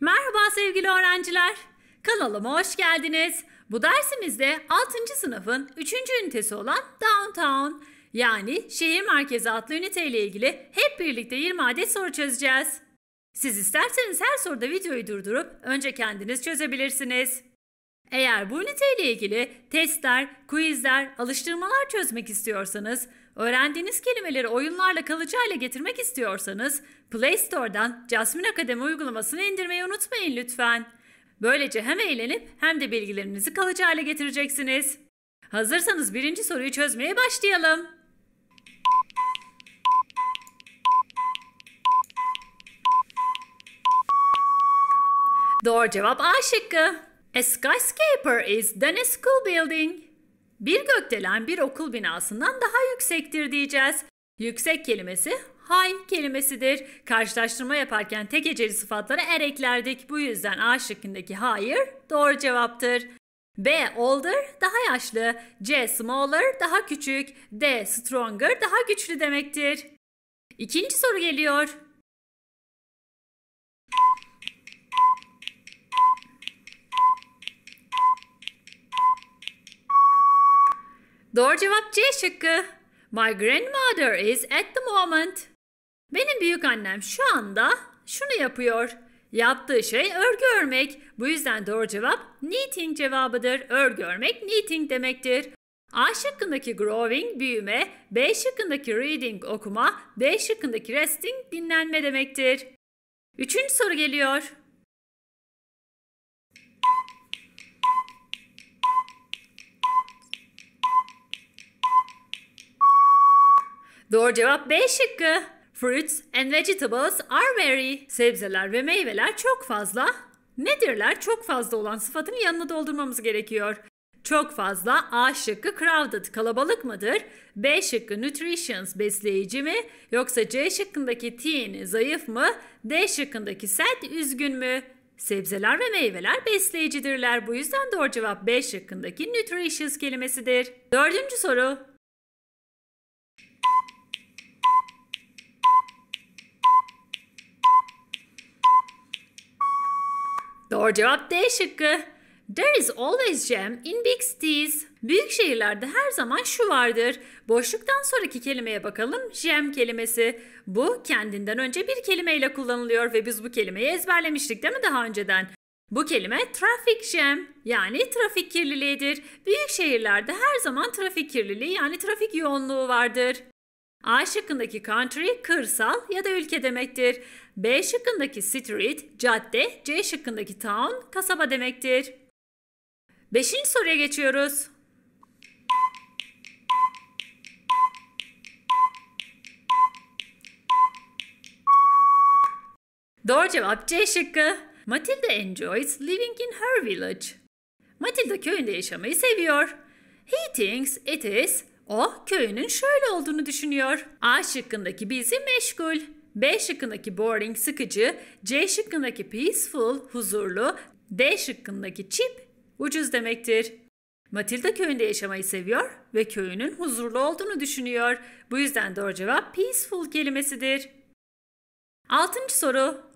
Merhaba sevgili öğrenciler. Kanalıma hoş geldiniz. Bu dersimizde 6. sınıfın 3. ünitesi olan Downtown yani şehir merkezi adlı üniteyle ilgili hep birlikte 20 adet soru çözeceğiz. Siz isterseniz her soruda videoyu durdurup önce kendiniz çözebilirsiniz. Eğer bu üniteyle ilgili testler, quizler, alıştırmalar çözmek istiyorsanız Öğrendiğiniz kelimeleri oyunlarla kalıcı hale getirmek istiyorsanız Play Store'dan Jasmine Akademi uygulamasını indirmeyi unutmayın lütfen. Böylece hem eğlenip hem de bilgilerinizi kalıcı hale getireceksiniz. Hazırsanız birinci soruyu çözmeye başlayalım. Doğru cevap A şıkkı. A skyscraper is then a school building. Bir gökdelen bir okul binasından daha yüksektir diyeceğiz. Yüksek kelimesi hay kelimesidir. Karşılaştırma yaparken tek eceli sıfatlara er eklerdik. Bu yüzden A şıkkındaki higher doğru cevaptır. B older daha yaşlı, C smaller daha küçük, D stronger daha güçlü demektir. İkinci soru geliyor. Doğru cevap C şıkkı. My grandmother is at the moment. Benim büyük annem şu anda şunu yapıyor. Yaptığı şey örgü örmek. Bu yüzden doğru cevap knitting cevabıdır. Örgü örmek knitting demektir. A şıkkındaki growing büyüme, B şıkkındaki reading okuma, D şıkkındaki resting dinlenme demektir. Üçüncü soru geliyor. Doğru cevap B şıkkı. Fruits and vegetables are very. Sebzeler ve meyveler çok fazla. Nedirler? Çok fazla olan sıfatın yanına doldurmamız gerekiyor. Çok fazla A şıkkı crowded kalabalık mıdır? B şıkkı nutritions besleyici mi? Yoksa C şıkkındaki teen zayıf mı? D şıkkındaki sad üzgün mü? Sebzeler ve meyveler besleyicidirler. Bu yüzden doğru cevap B şıkkındaki nutritious kelimesidir. Dördüncü soru. Doğru cevap D şıkkı. There is always jam in big cities. Büyük şehirlerde her zaman şu vardır. Boşluktan sonraki kelimeye bakalım. Jam kelimesi. Bu kendinden önce bir kelimeyle kullanılıyor ve biz bu kelimeyi ezberlemiştik değil mi daha önceden? Bu kelime trafik jam yani trafik kirliliğidir. Büyük şehirlerde her zaman trafik kirliliği yani trafik yoğunluğu vardır. A şıkkındaki country kırsal ya da ülke demektir. B şıkkındaki street cadde, C şıkkındaki town kasaba demektir. Beşinci soruya geçiyoruz. Doğru cevap C şıkkı. Matilda enjoys living in her village. Matilda köyünde yaşamayı seviyor. He thinks it is o köyünün şöyle olduğunu düşünüyor. A şıkkındaki bizi meşgul. B şıkkındaki boring sıkıcı, C şıkkındaki peaceful huzurlu, D şıkkındaki cheap ucuz demektir. Matilda köyünde yaşamayı seviyor ve köyünün huzurlu olduğunu düşünüyor. Bu yüzden doğru cevap peaceful kelimesidir. Altıncı soru.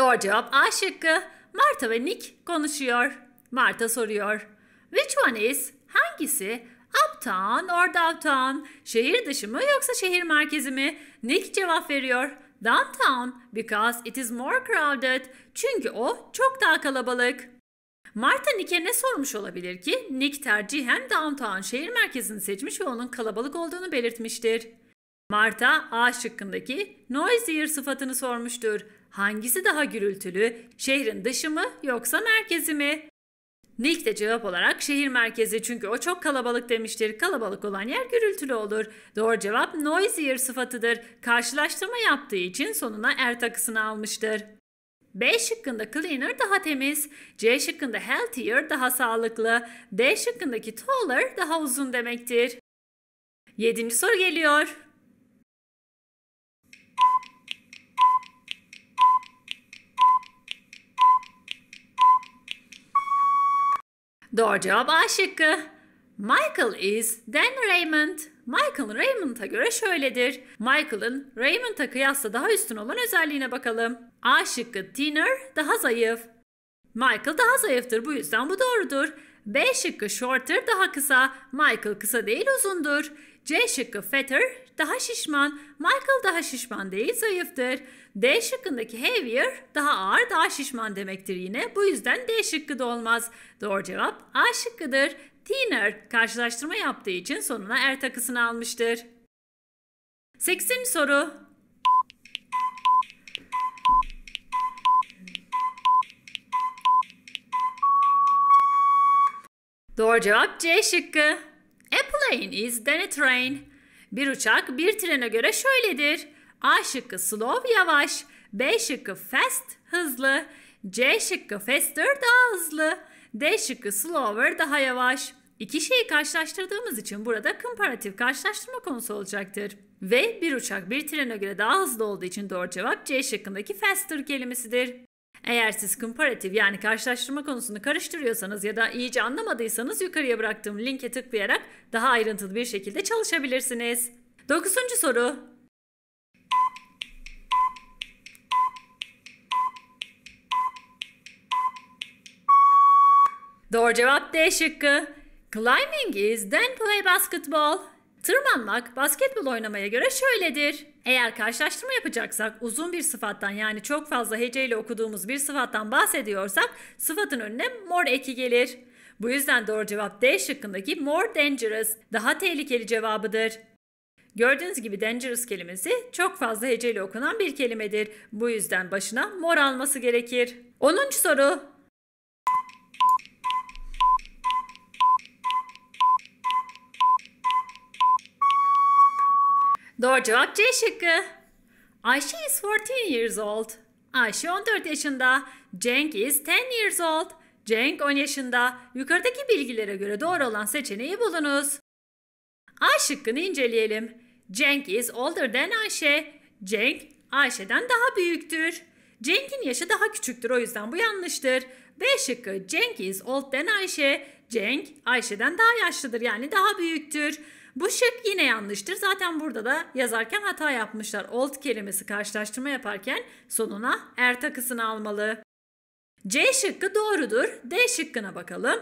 Doğru cevap A şıkkı. Marta ve Nick konuşuyor. Marta soruyor. Which one is? Hangisi? Uptown or downtown? Şehir dışı mı yoksa şehir merkezi mi? Nick cevap veriyor. Downtown because it is more crowded. Çünkü o çok daha kalabalık. Marta Nick'e ne sormuş olabilir ki? Nick tercihen downtown şehir merkezini seçmiş ve onun kalabalık olduğunu belirtmiştir. Marta A şıkkındaki noisier sıfatını sormuştur. Hangisi daha gürültülü? Şehrin dışı mı yoksa merkezi mi? Nick de cevap olarak şehir merkezi çünkü o çok kalabalık demiştir. Kalabalık olan yer gürültülü olur. Doğru cevap noisier sıfatıdır. Karşılaştırma yaptığı için sonuna er takısını almıştır. B şıkkında cleaner daha temiz, C şıkkında healthier daha sağlıklı, D şıkkındaki taller daha uzun demektir. Yedinci soru geliyor. Doğru cevap A şıkkı. Michael is then Raymond. Michael Raymond'a göre şöyledir. Michael'ın Raymond'a kıyasla daha üstün olan özelliğine bakalım. A şıkkı thinner, daha zayıf. Michael daha zayıftır bu yüzden bu doğrudur. B şıkkı shorter daha kısa, Michael kısa değil uzundur. C şıkkı fatter daha şişman, Michael daha şişman değil zayıftır. D şıkkındaki heavier daha ağır daha şişman demektir yine. Bu yüzden D şıkkı da olmaz. Doğru cevap A şıkkıdır. Thinner karşılaştırma yaptığı için sonuna er takısını almıştır. 80. soru Doğru cevap C şıkkı. A plane is then a train. Bir uçak bir trene göre şöyledir. A şıkkı slow yavaş, B şıkkı fast hızlı, C şıkkı faster daha hızlı, D şıkkı slower daha yavaş. İki şeyi karşılaştırdığımız için burada komparatif karşılaştırma konusu olacaktır. Ve bir uçak bir trene göre daha hızlı olduğu için doğru cevap C şıkkındaki faster kelimesidir. Eğer siz komparatif yani karşılaştırma konusunu karıştırıyorsanız ya da iyice anlamadıysanız yukarıya bıraktığım linke tıklayarak daha ayrıntılı bir şekilde çalışabilirsiniz. Dokuzuncu soru. Doğru cevap D şıkkı. Climbing is then play basketball. Tırmanmak basketbol oynamaya göre şöyledir. Eğer karşılaştırma yapacaksak uzun bir sıfattan yani çok fazla heceyle okuduğumuz bir sıfattan bahsediyorsak sıfatın önüne more eki gelir. Bu yüzden doğru cevap D şıkkındaki more dangerous daha tehlikeli cevabıdır. Gördüğünüz gibi dangerous kelimesi çok fazla heceyle okunan bir kelimedir. Bu yüzden başına mor alması gerekir. 10. soru Doğru cevap C şıkkı. Ayşe is 14 years old. Ayşe 14 yaşında. Cenk is 10 years old. Cenk 10 yaşında. Yukarıdaki bilgilere göre doğru olan seçeneği bulunuz. A şıkkını inceleyelim. Cenk is older than Ayşe. Cenk Ayşe'den daha büyüktür. Cenk'in yaşı daha küçüktür o yüzden bu yanlıştır. B şıkkı Cenk is old than Ayşe. Cenk Ayşe'den daha yaşlıdır yani daha büyüktür. Bu şık yine yanlıştır. Zaten burada da yazarken hata yapmışlar. Old kelimesi karşılaştırma yaparken sonuna er takısını almalı. C şıkkı doğrudur. D şıkkına bakalım.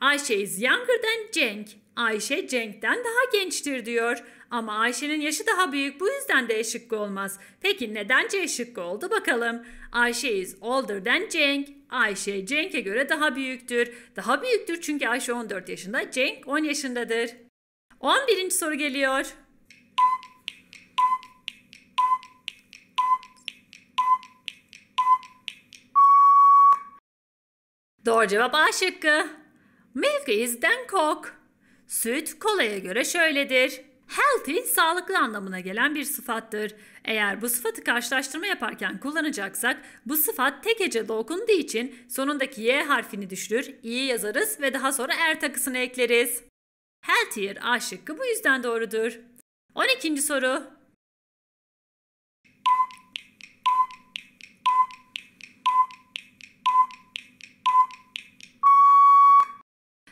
Ayşe is younger than Cenk. Ayşe Cenk'ten daha gençtir diyor. Ama Ayşe'nin yaşı daha büyük bu yüzden D şıkkı olmaz. Peki neden C şıkkı oldu bakalım. Ayşe is older than Cenk. Ayşe Cenk'e göre daha büyüktür. Daha büyüktür çünkü Ayşe 14 yaşında, Cenk 10 yaşındadır. 11. soru geliyor. Doğru cevap A şıkkı. Milk is Denkok. Süt kolaya göre şöyledir. Healthy sağlıklı anlamına gelen bir sıfattır. Eğer bu sıfatı karşılaştırma yaparken kullanacaksak bu sıfat tek hecede okunduğu için sonundaki y harfini düşürür, i'yi yazarız ve daha sonra er takısını ekleriz. Healthier A şıkkı bu yüzden doğrudur. 12. soru.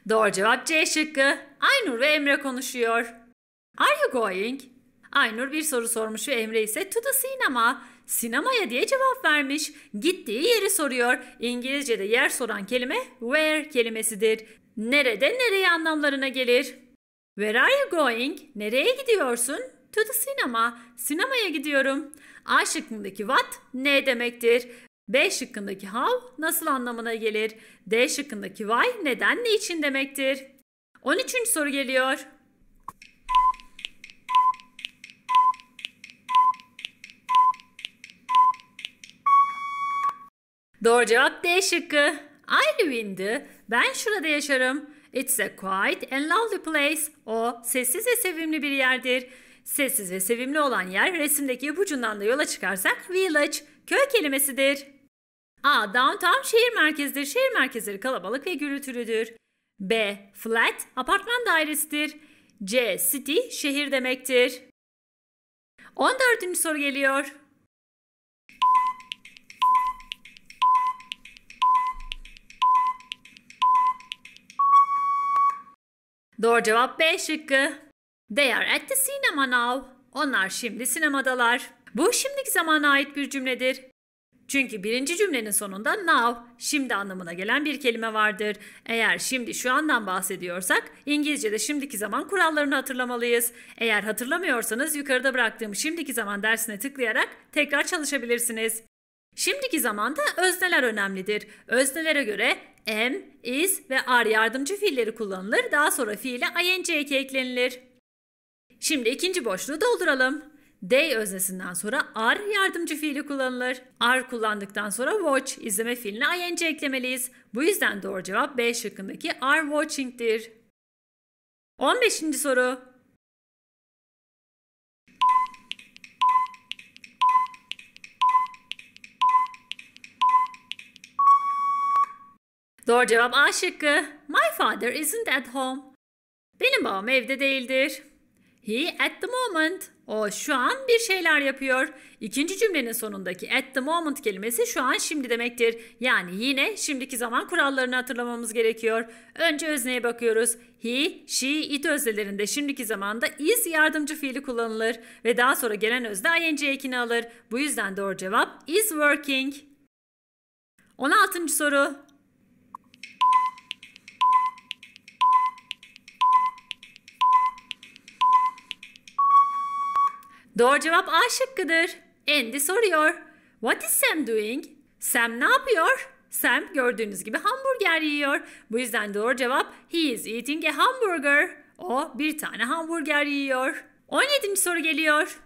Doğru cevap C şıkkı. Aynur ve Emre konuşuyor. Are you going? Aynur bir soru sormuş ve Emre ise to the cinema. Sinemaya diye cevap vermiş. Gittiği yeri soruyor. İngilizce'de yer soran kelime where kelimesidir. Nerede nereye anlamlarına gelir? Where are you going? Nereye gidiyorsun? To the cinema. Sinemaya gidiyorum. A şıkkındaki what ne demektir? B şıkkındaki how nasıl anlamına gelir? D şıkkındaki why neden ne için demektir? 13. soru geliyor. Doğru cevap D şıkkı. I live in the, ben şurada yaşarım. It's a quiet and lovely place. O sessiz ve sevimli bir yerdir. Sessiz ve sevimli olan yer resimdeki ipucundan da yola çıkarsak village, köy kelimesidir. A. Downtown şehir merkezidir. Şehir merkezleri kalabalık ve gürültülüdür. B. Flat apartman dairesidir. C. City şehir demektir. 14. soru geliyor. Doğru cevap B şıkkı. They are at the cinema now. Onlar şimdi sinemadalar. Bu şimdiki zamana ait bir cümledir. Çünkü birinci cümlenin sonunda now, şimdi anlamına gelen bir kelime vardır. Eğer şimdi şu andan bahsediyorsak İngilizce'de şimdiki zaman kurallarını hatırlamalıyız. Eğer hatırlamıyorsanız yukarıda bıraktığım şimdiki zaman dersine tıklayarak tekrar çalışabilirsiniz. Şimdiki zamanda özneler önemlidir. Öznelere göre am, is ve are yardımcı fiilleri kullanılır. Daha sonra fiile ing eki eklenilir. Şimdi ikinci boşluğu dolduralım. They öznesinden sonra are yardımcı fiili kullanılır. Are kullandıktan sonra watch izleme fiiline ing eklemeliyiz. Bu yüzden doğru cevap B şıkkındaki are watching'dir. 15. soru. Doğru cevap A şıkkı. My father isn't at home. Benim babam evde değildir. He at the moment. O şu an bir şeyler yapıyor. İkinci cümlenin sonundaki at the moment kelimesi şu an şimdi demektir. Yani yine şimdiki zaman kurallarını hatırlamamız gerekiyor. Önce özneye bakıyoruz. He, she, it öznelerinde şimdiki zamanda is yardımcı fiili kullanılır ve daha sonra gelen özne ing ekini alır. Bu yüzden doğru cevap is working. 16. soru. Doğru cevap A şıkkıdır. Andy soruyor. What is Sam doing? Sam ne yapıyor? Sam gördüğünüz gibi hamburger yiyor. Bu yüzden doğru cevap he is eating a hamburger. O bir tane hamburger yiyor. 17. soru geliyor.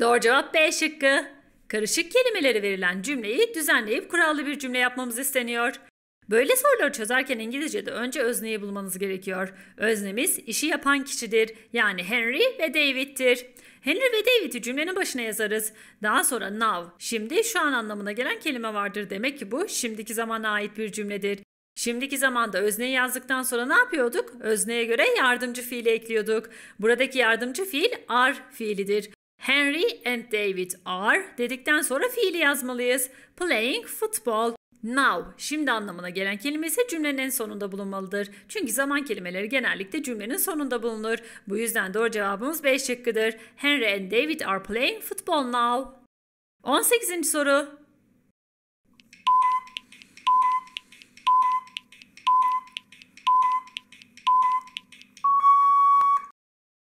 Doğru cevap B şıkkı. Karışık kelimeleri verilen cümleyi düzenleyip kurallı bir cümle yapmamız isteniyor. Böyle soruları çözerken İngilizce'de önce özneyi bulmanız gerekiyor. Öznemiz işi yapan kişidir. Yani Henry ve David'tir. Henry ve David'i cümlenin başına yazarız. Daha sonra now, şimdi şu an anlamına gelen kelime vardır. Demek ki bu şimdiki zamana ait bir cümledir. Şimdiki zamanda özneyi yazdıktan sonra ne yapıyorduk? Özneye göre yardımcı fiili ekliyorduk. Buradaki yardımcı fiil are fiilidir. Henry and David are dedikten sonra fiili yazmalıyız. Playing football now şimdi anlamına gelen kelime ise cümlenin en sonunda bulunmalıdır. Çünkü zaman kelimeleri genellikle cümlenin sonunda bulunur. Bu yüzden doğru cevabımız B şıkkıdır. Henry and David are playing football now. 18. soru.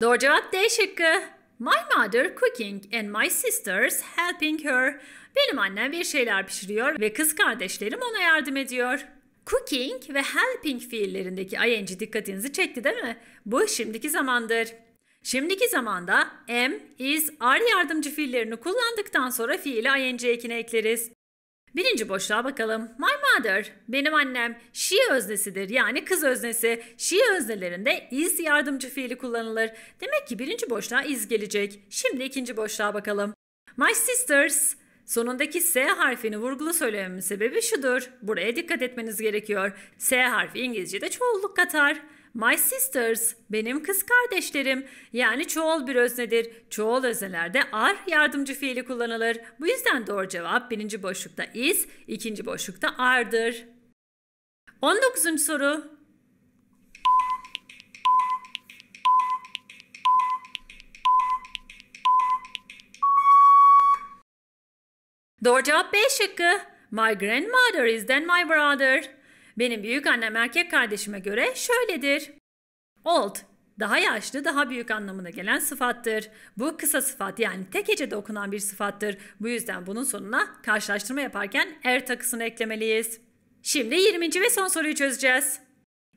Doğru cevap D şıkkı. My mother cooking and my sisters helping her. Benim annem bir şeyler pişiriyor ve kız kardeşlerim ona yardım ediyor. Cooking ve helping fiillerindeki ing dikkatinizi çekti değil mi? Bu şimdiki zamandır. Şimdiki zamanda am, is, are yardımcı fiillerini kullandıktan sonra fiili ing ekine ekleriz. Birinci boşluğa bakalım. My mother, benim annem, she öznesidir yani kız öznesi. She öznelerinde is yardımcı fiili kullanılır. Demek ki birinci boşluğa is gelecek. Şimdi ikinci boşluğa bakalım. My sisters, Sonundaki S harfini vurgulu söylememin sebebi şudur. Buraya dikkat etmeniz gerekiyor. S harfi İngilizce'de çoğulluk katar. My sisters, benim kız kardeşlerim yani çoğul bir öznedir. Çoğul öznelerde are yardımcı fiili kullanılır. Bu yüzden doğru cevap birinci boşlukta is, ikinci boşlukta are'dır. 19. soru. Doğru cevap B şıkkı. My grandmother is then my brother. Benim büyük annem erkek kardeşime göre şöyledir. Old, daha yaşlı, daha büyük anlamına gelen sıfattır. Bu kısa sıfat yani tek hecede okunan bir sıfattır. Bu yüzden bunun sonuna karşılaştırma yaparken er takısını eklemeliyiz. Şimdi 20. ve son soruyu çözeceğiz.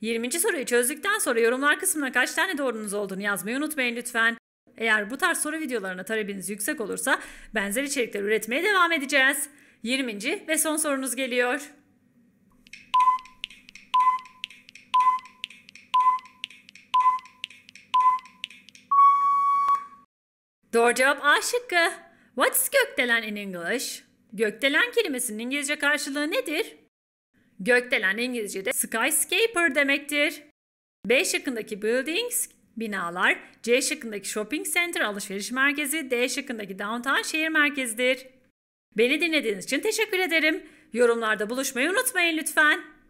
20. soruyu çözdükten sonra yorumlar kısmına kaç tane doğrunuz olduğunu yazmayı unutmayın lütfen. Eğer bu tarz soru videolarına talebiniz yüksek olursa benzer içerikler üretmeye devam edeceğiz. 20. ve son sorunuz geliyor. Doğru cevap A şıkkı. What's gökdelen in English? Gökdelen kelimesinin İngilizce karşılığı nedir? Gökdelen İngilizce'de skyscraper demektir. B şıkkındaki buildings, binalar, C şıkkındaki shopping center alışveriş merkezi, D şıkkındaki downtown şehir merkezidir. Beni dinlediğiniz için teşekkür ederim. Yorumlarda buluşmayı unutmayın lütfen.